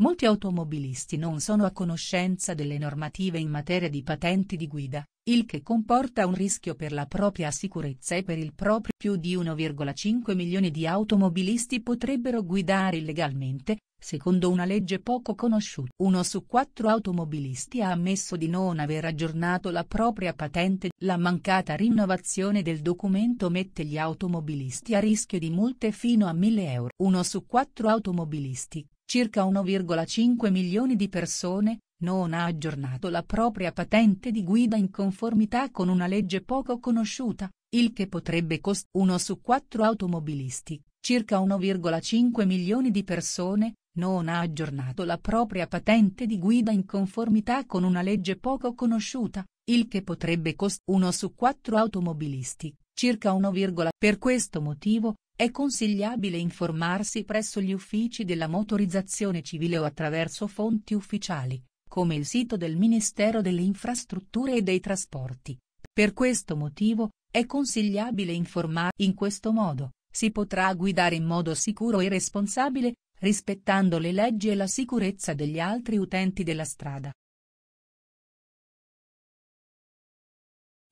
Molti automobilisti non sono a conoscenza delle normative in materia di patenti di guida, il che comporta un rischio per la propria sicurezza e per il proprio più di 1,5 milioni di automobilisti potrebbero guidare illegalmente, Secondo una legge poco conosciuta, uno su quattro automobilisti ha ammesso di non aver aggiornato la propria patente. La mancata rinnovazione del documento mette gli automobilisti a rischio di multe fino a 1000 euro. Uno su quattro automobilisti, circa 1,5 milioni di persone, non ha aggiornato la propria patente di guida in conformità con una legge poco conosciuta, il che potrebbe costare uno su quattro automobilisti circa 1,5 milioni di persone, non ha aggiornato la propria patente di guida in conformità con una legge poco conosciuta, il che potrebbe costare uno su quattro automobilisti, circa 1,. Per questo motivo, è consigliabile informarsi presso gli uffici della motorizzazione civile o attraverso fonti ufficiali, come il sito del Ministero delle Infrastrutture e dei Trasporti. Per questo motivo, è consigliabile informarsi in questo modo si potrà guidare in modo sicuro e responsabile, rispettando le leggi e la sicurezza degli altri utenti della strada.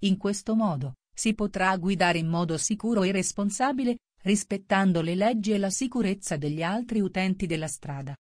In questo modo, si potrà guidare in modo sicuro e responsabile, rispettando le leggi e la sicurezza degli altri utenti della strada.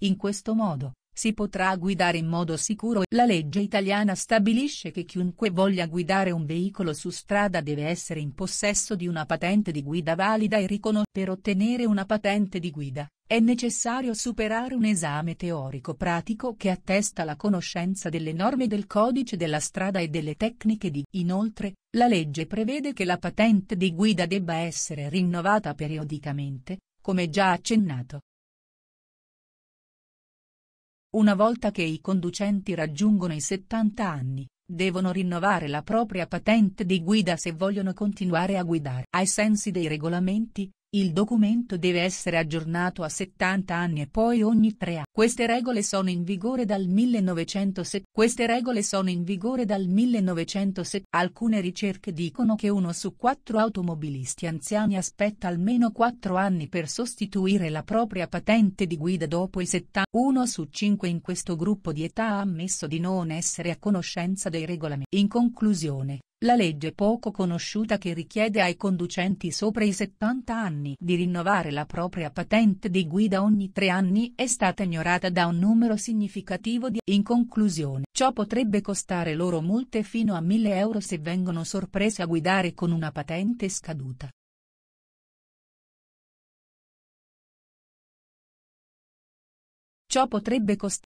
In questo modo, si potrà guidare in modo sicuro la legge italiana stabilisce che chiunque voglia guidare un veicolo su strada deve essere in possesso di una patente di guida valida e riconosciuta. Per ottenere una patente di guida, è necessario superare un esame teorico pratico che attesta la conoscenza delle norme del codice della strada e delle tecniche di. Inoltre, la legge prevede che la patente di guida debba essere rinnovata periodicamente, come già accennato. Una volta che i conducenti raggiungono i 70 anni, devono rinnovare la propria patente di guida se vogliono continuare a guidare. Ai sensi dei regolamenti, il documento deve essere aggiornato a 70 anni e poi ogni 3 anni. Queste regole sono in vigore dal 1970. Queste regole sono in vigore dal 1970. Alcune ricerche dicono che uno su quattro automobilisti anziani aspetta almeno 4 anni per sostituire la propria patente di guida dopo i 70. Uno su cinque in questo gruppo di età ha ammesso di non essere a conoscenza dei regolamenti. In conclusione, la legge poco conosciuta che richiede ai conducenti sopra i 70 anni di rinnovare la propria patente di guida ogni tre anni è stata ignorata da un numero significativo di in conclusione. Ciò potrebbe costare loro multe fino a 1000 euro se vengono sorprese a guidare con una patente scaduta. Ciò potrebbe costare